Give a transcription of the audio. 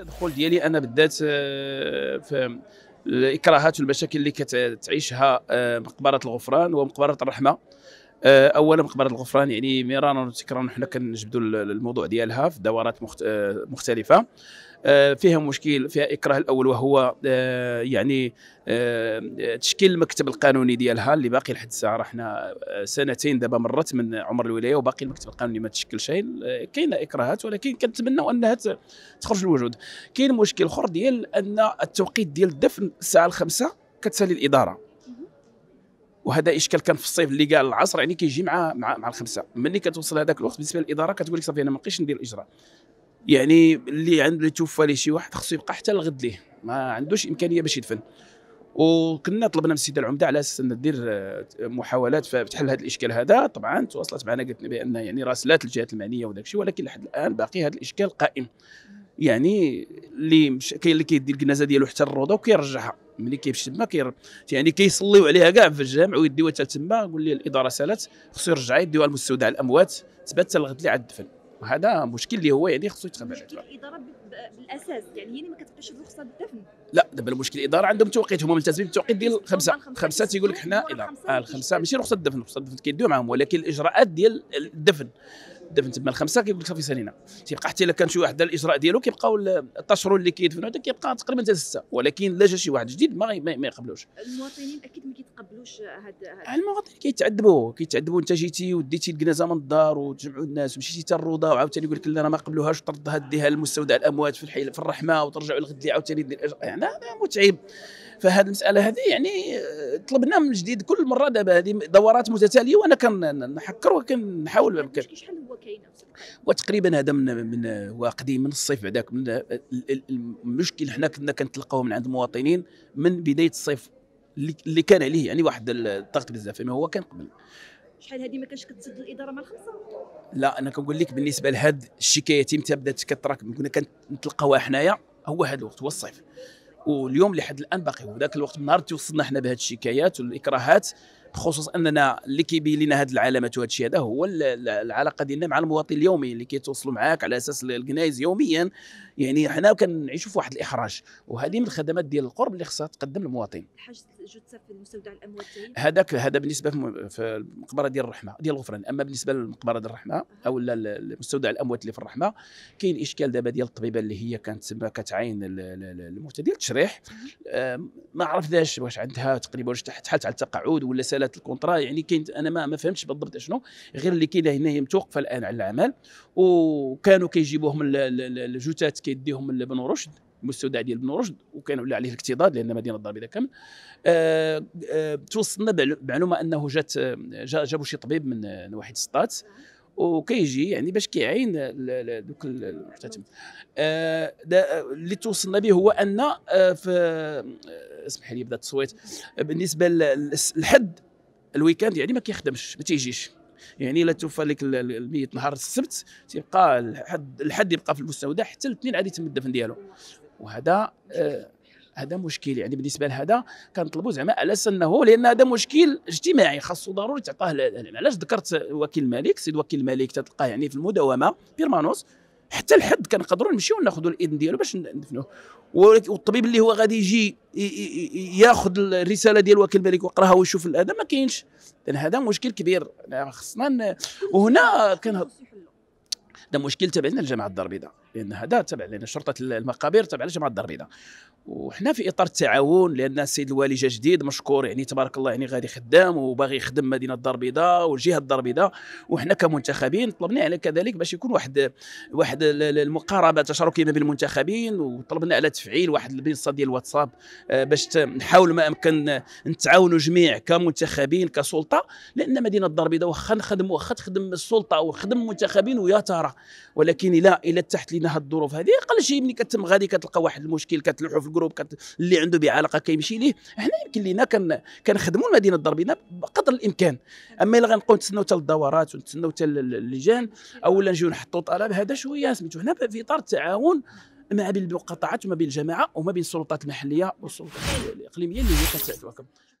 التدخل ديالي انا بالذات آه، في الاكراهات والمشاكل اللي كتعيشها آه، مقبره الغفران ومقبره الرحمه آه، اولا مقبره الغفران يعني مرارا وتكرارا حنا كنجبدوا الموضوع ديالها في دورات آه، مختلفه آه، فيها مشكل فيها اكراه الاول وهو يعني تشكيل المكتب القانوني ديالها اللي باقي لحد الساعه راه حنا سنتين دابا مرت من عمر الولايه وباقي المكتب القانوني ما تشكل شيء كاين اكراهات ولكن كنتمنوا انها تخرج للوجود كاين مشكل اخر ديال ان التوقيت ديال الدفن الساعه الخمسة كتسالي الاداره وهذا اشكال كان في الصيف اللي قال العصر يعني كيجي مع مع, مع الخمسه ملي كتوصل هذاك الوقت بالنسبه للاداره كتقول لك صافي انا ما بقيتش ندير الاجراء يعني اللي عنده اللي توفى لي شي واحد خصو يبقى حتى الغد ليه ما عندوش امكانيه باش يدفن وكنا طلبنا من السيده العمده على اساس ان دير آه، محاولات فتحل هذا الاشكال هذا طبعا تواصلت معنا قالت لنا بان يعني راسلات الجهات المعنيه وداك الشيء ولكن لحد الان باقي هذا الاشكال قائم يعني اللي مش كاين اللي كيدي الكنازه ديالو حتى الروضه وكيرجعها ملي كيمشي تما كير يعني كيصليو عليها كاع في الجامع ويديوها حتى تما يقول لي الاداره سالت خصو يرجعها يديوها المستودع الاموات تبات حتى الغد اللي عاد الدفن وهذا مشكل اللي هو يعني خصو يتخبى مشكل الاداره بالاساس يعني هي اللي ما كتبقاش الرخصه الدفن لا دابا المشكل الاداره عندهم توقيت هما ملتزمين بالتوقيت ديال الخمسه خمسه تيقول لك حنا الخمسه آه، ماشي رخصه الدفن رخصه الدفن كيديو معاهم ولكن الاجراءات ديال الدفن دفن تما الخمسه كيقول لك صافي سالينا تيبقى حتى الا كان شي واحد دار الاجراء ديالو كيبقاو التشرون اللي كيدفنوا هذا كيبقى تقريبا حتى سته ولكن لا جا شي واحد جديد ما ما يقبلوش المواطنين اكيد ما كيتقبلوش هذا آه، المواطنين كيتعذبوا كيتعذبوا انت جيتي وديتي الكنازه من الدار وتجمعوا الناس ومشيتي حتى الروضه وعاوتاني يقول لك لا ما قبلوهاش طردها ديها للمستودع الاموات في الحي في الرحمه وترجعوا الغد عاوتاني يعني هذا متعب فهذه المساله هذه يعني آه، طلبنا من جديد كل مره دابا هذه دورات متتاليه وانا كنحكر وكنحاول بامكان شحال هو كاين وتقريبا هذا من من هو قديم من الصيف هذاك من المشكل حنا كنا كنتلقاو من عند المواطنين من بدايه الصيف اللي كان عليه يعني واحد الضغط بزاف ما هو كان قبل شحال هذه ما كانش كتسد الاداره مع الخمسه لا انا كنقول لك بالنسبه لهاد الشكايات امتى بدات كتراكم كنا كنتلقاوها حنايا هو هذا الوقت هو الصيف واليوم لحد الان باقي هو ذاك الوقت نهار توصلنا حنا بهذه الشكايات والاكراهات خصوصا اننا اللي كيبين لنا هذه العلامات وهذا الشيء هذا هو العلاقه ديالنا مع المواطن اليومي اللي كيتواصلوا معاك على اساس الكنايز يوميا يعني حنا كنعيشوا في واحد الاحراج وهذه من الخدمات ديال القرب اللي خصها تقدم للمواطن في المستودع الاموات هذاك هذا بالنسبه في المقبره ديال الرحمه ديال الغفران اما بالنسبه للمقبره ديال الرحمه او المستودع الاموات اللي في الرحمه كاين اشكال دابا ديال الطبيبه اللي هي كانت تما كتعاين المبتدئ التشريح ما عرفناش واش عندها تقريبا واش تحت على التقاعد ولا سالات مساله الكونترا يعني كاين انا ما, فهمتش بالضبط شنو غير اللي كاين هنا هي متوقفه الان على العمل وكانوا كيجيبوهم الجثث كيديهم لبن رشد المستودع ديال بن رشد وكان ولا عليه الاكتضاد لان مدينه الدار كامل آه، آه، توصلنا بمعلومه انه جات جابوا شي طبيب من نواحي السطات وكيجي يعني باش كيعين دوك المحتتم آه، اللي توصلنا به هو ان في اسمح لي بدا التصويت بالنسبه للحد الويكاند يعني ما كيخدمش ما تيجيش يعني الا توفى لك الميت نهار السبت تيبقى الحد الحد يبقى في المستودع حتى الاثنين عادي يتم الدفن ديالو وهذا آه هذا مشكل يعني بالنسبه لهذا كنطلبوا زعما على انه لان هذا مشكل اجتماعي خاصو ضروري تعطاه علاش ذكرت وكيل الملك سيد وكيل الملك تلقاه يعني في المداومه بيرمانوس حتى الحد كنقدروا نمشيو ناخذوا الاذن ديالو باش ندفنوه والطبيب اللي هو غادي يجي ياخذ الرساله ديال وكيل الملك ويقراها ويشوف هذا ما كاينش لان هذا مشكل كبير نعم، خصنا وهنا كان هذا مشكل تبعنا الجامعه الدار البيضاء لان هذا تبع لان شرطه المقابر تبع لجماعه الضربينه وحنا في اطار التعاون لان السيد الوالي جديد مشكور يعني تبارك الله يعني غادي خدام وباغي يخدم مدينه الدار البيضاء والجهه الدار البيضاء وحنا كمنتخبين طلبنا على كذلك باش يكون واحد واحد المقاربه تشاركيه ما بين المنتخبين وطلبنا على تفعيل واحد المنصه ديال الواتساب آه، باش نحاول ما امكن نتعاونوا جميع كمنتخبين كسلطه لان مدينه الدار البيضاء واخا نخدم واخا تخدم السلطه وخدم المنتخبين ويا ترى ولكن الى الى تحت لنا عندنا هاد الظروف هذه اقل شيء ملي كتم غادي كتلقى واحد المشكل كتلوحو في الجروب كت... اللي عنده علاقه كيمشي ليه حنا يمكن لينا كن... كنخدموا المدينه الضربيه بقدر الامكان اما الا غنبقاو نتسناو حتى الدورات ونتسناو حتى اللجان اولا نجيو نحطوا طلب هذا شويه سميتو هنا في اطار التعاون ما بين المقاطعات وما بين الجماعه وما بين السلطات المحليه والسلطات الاقليميه اللي هي كتعاون